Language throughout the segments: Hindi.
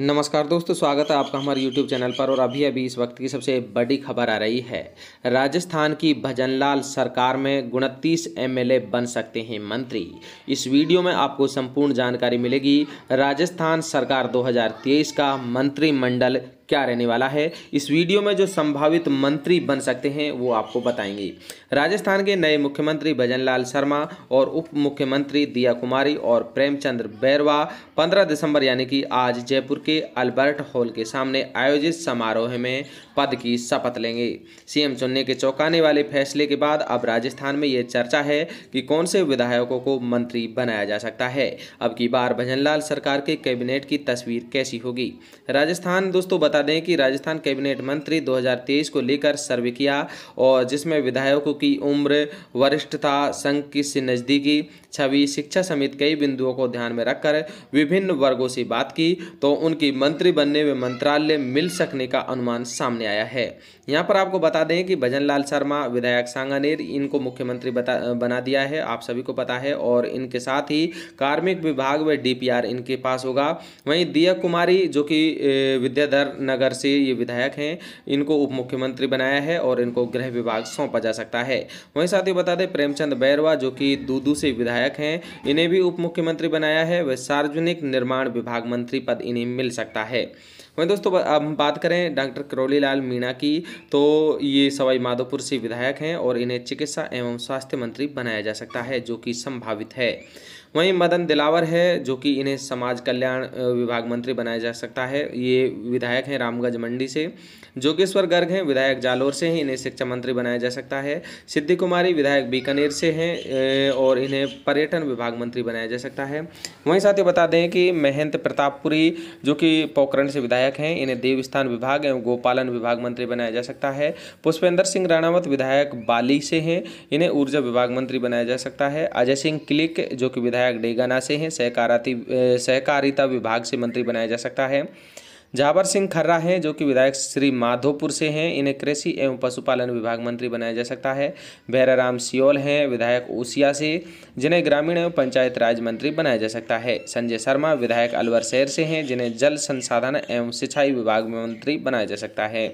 नमस्कार दोस्तों स्वागत है आपका हमारे YouTube चैनल पर और अभी अभी इस वक्त की सबसे बड़ी खबर आ रही है राजस्थान की भजनलाल सरकार में उनतीस एम बन सकते हैं मंत्री इस वीडियो में आपको संपूर्ण जानकारी मिलेगी राजस्थान सरकार 2023 का मंत्रिमंडल क्या रहने वाला है इस वीडियो में जो संभावित मंत्री बन सकते हैं वो आपको बताएंगे राजस्थान के नए मुख्यमंत्री लाल शर्मा और उप मुख्यमंत्री दिया कुमारी और प्रेमचंद्र बैरवा 15 दिसंबर यानी कि आज जयपुर के अल्बर्ट हॉल के सामने आयोजित समारोह में पद की शपथ लेंगे सीएम चुनने के चौंकाने वाले फैसले के बाद अब राजस्थान में ये चर्चा है कि कौन से विधायकों को मंत्री बनाया जा सकता है अब की बार भजनलाल सरकार के कैबिनेट की तस्वीर कैसी होगी राजस्थान दोस्तों बता बता दें कि राजस्थान कैबिनेट मंत्री 2023 को लेकर सर्वे किया और जिसमें विधायकों की उम्र वरिष्ठता संघ की से नज़दीकी छवि शिक्षा समेत कई बिंदुओं को ध्यान में रखकर विभिन्न वर्गों से बात की तो उनकी मंत्री बनने में मंत्रालय मिल सकने का अनुमान सामने आया है यहाँ पर आपको बता दें कि भजन लाल शर्मा विधायक सांगानेर इनको मुख्यमंत्री बना दिया है आप सभी को पता है और इनके साथ ही कार्मिक विभाग व डीपीआर इनके पास होगा वहीं दिया कुमारी जो कि विद्याधर नगर से ये विधायक हैं इनको उप मुख्यमंत्री बनाया है और इनको गृह विभाग सौंपा जा सकता है वहीं साथ ही बता दें प्रेमचंद बैरवा जो कि दूदू से विधायक हैं इन्हें भी उप मुख्यमंत्री बनाया है वह सार्वजनिक निर्माण विभाग मंत्री पद इन्हें मिल सकता है वहीं दोस्तों अब हम बात करें डॉक्टर करौली लाल मीणा की तो ये सवाई माधोपुर से विधायक हैं और इन्हें चिकित्सा एवं स्वास्थ्य मंत्री बनाया जा सकता है जो कि संभावित है वहीं मदन दिलावर है जो कि इन्हें समाज कल्याण विभाग मंत्री बनाया जा सकता है ये विधायक हैं हैं रामगंज मंडी से जोगेश्वर गर्ग हैं विधायक जालोर से हैं इन्हें शिक्षा मंत्री बनाया जा सकता है सिद्धि कुमारी विधायक बीकानेर से हैं और इन्हें पर्यटन विभाग मंत्री बनाया जा सकता है वहीं साथ ही बता दें कि महंत प्रतापपुरी जो कि पोखरण से विधायक हैं इन्हें देवस्थान विभाग एवं गोपालन विभाग मंत्री बनाया जा सकता है पुष्पेंद्र सिंह राणावत विधायक बाली से हैं इन्हें ऊर्जा विभाग मंत्री बनाया जा सकता है अजय सिंह क्लिक जो कि विधायक डेगाना से हैं सहकाराती सहकारिता विभाग से मंत्री बनाया जा सकता है जाबर सिंह खर्रा हैं जो कि विधायक श्री माधोपुर से हैं इन्हें कृषि एवं पशुपालन विभाग मंत्री बनाया जा सकता है भैराराम सियोल हैं विधायक ओसिया से जिन्हें ग्रामीण एवं पंचायत राज मंत्री बनाया जा सकता है संजय शर्मा विधायक अलवर शहर से हैं जिन्हें जल संसाधन एवं सिंचाई विभाग में मंत्री बनाया जा सकता है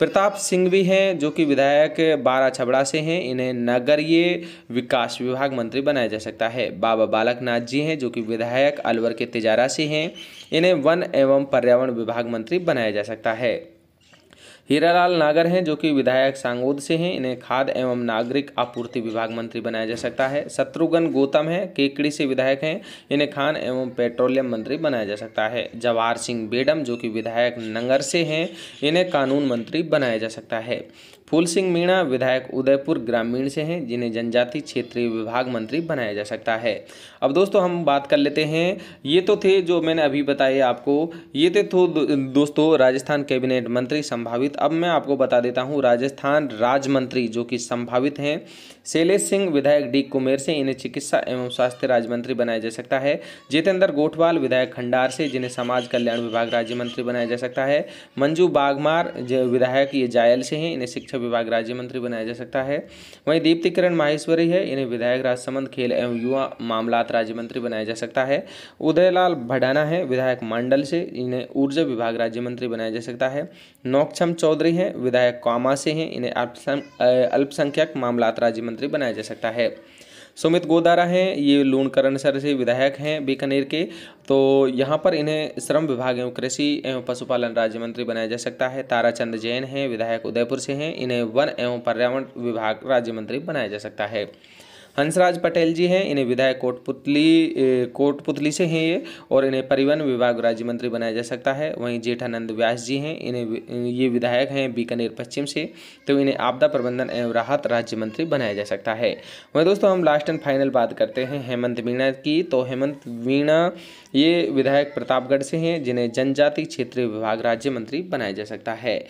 प्रताप सिंह भी हैं जो कि विधायक बारा छबड़ा से हैं इन्हें नगरीय विकास विभाग मंत्री बनाया जा सकता है बाबा बालक नाथ जी हैं जो कि विधायक अलवर के तिजारा से हैं इन्हें वन एवं पर्यावरण विभाग मंत्री बनाया जा सकता है हीरालाल नागर हैं जो कि विधायक सांगोद से हैं इन्हें खाद एवं नागरिक आपूर्ति विभाग मंत्री बनाया जा सकता है शत्रुघ्न गौतम हैं केकड़ी से विधायक हैं इन्हें खान एवं पेट्रोलियम मंत्री बनाया जा सकता है जवाहर सिंह बेडम जो कि विधायक नंगर से हैं इन्हें कानून मंत्री बनाया जा सकता है फूल सिंह मीणा विधायक उदयपुर ग्रामीण से हैं जिन्हें जनजाति क्षेत्रीय विभाग मंत्री बनाया जा सकता है अब दोस्तों हम बात कर लेते हैं ये तो थे जो मैंने अभी बताए आपको ये थे तो दोस्तों राजस्थान कैबिनेट मंत्री संभावित अब मैं आपको बता देता हूँ राजस्थान राज्य मंत्री जो कि संभावित हैं शैलेश सिंह विधायक डी कुमेर से इन्हें चिकित्सा एवं स्वास्थ्य राज्य मंत्री बनाया जा सकता है जितेंद्र गोठवाल विधायक खंडार से जिन्हें समाज कल्याण विभाग राज्य मंत्री बनाया जा सकता है मंजू बागमार विधायक ये जायल से हैं इन्हें शिक्षा विभाग राज्य मंत्री बनाया जा सकता है वहीं दीप्तिकरण माहेश्वरी है इन्हें विधायक राजसमंद खेल एवं युवा मामलात राज्य मंत्री बनाया जा सकता है उदयलाल भडाना है विधायक मंडल से इन्हें ऊर्जा विभाग राज्य मंत्री बनाया जा सकता है नौक्षम चौधरी हैं विधायक कामा से हैं इन्हें अल्पसंख्यक मामलात राज्य मंत्री बनाया जा सकता है सुमित गोदारा हैं ये लूणकरणसर सर से विधायक हैं बीकानेर के तो यहाँ पर इन्हें श्रम विभाग एवं कृषि एवं पशुपालन राज्य मंत्री बनाया जा सकता है ताराचंद जैन हैं विधायक उदयपुर से हैं इन्हें वन एवं पर्यावरण विभाग राज्य मंत्री बनाया जा सकता है हंसराज पटेल जी हैं इन्हें विधायक कोटपुतली कोटपुतली से हैं ये और इन्हें परिवहन विभाग राज्य मंत्री बनाया जा सकता है वहीं जेठानंद व्यास जी हैं इन्हें ये विधायक हैं बीकानेर पश्चिम से तो इन्हें आपदा प्रबंधन एवं राहत राज्य मंत्री बनाया जा सकता है वहीं दोस्तों हम लास्ट एंड फाइनल बात करते हैं हेमंत मीणा की तो हेमंत मीणा ये विधायक प्रतापगढ़ से हैं जिन्हें जनजाति क्षेत्रीय विभाग राज्य मंत्री बनाया जा सकता है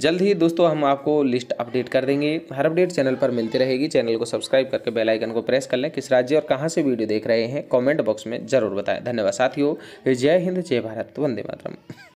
जल्द ही दोस्तों हम आपको लिस्ट अपडेट कर देंगे हर अपडेट चैनल पर मिलती रहेगी चैनल को सब्सक्राइब करके बेल आइकन को प्रेस कर लें किस राज्य और कहाँ से वीडियो देख रहे हैं कमेंट बॉक्स में जरूर बताएं धन्यवाद साथियों जय हिंद जय भारत वंदे मातरम